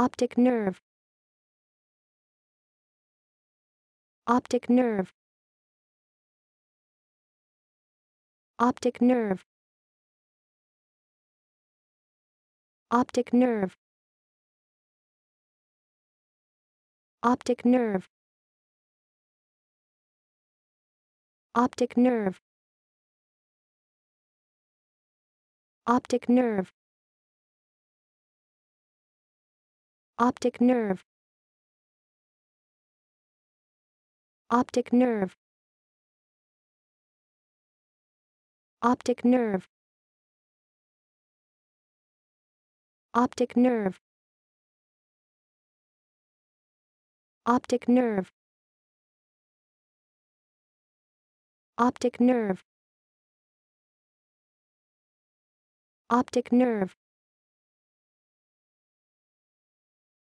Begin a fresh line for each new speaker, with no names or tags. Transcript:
optic nerve optic nerve optic nerve optic nerve optic nerve optic nerve optic nerve optic nerve optic nerve optic nerve optic nerve optic nerve optic nerve optic nerve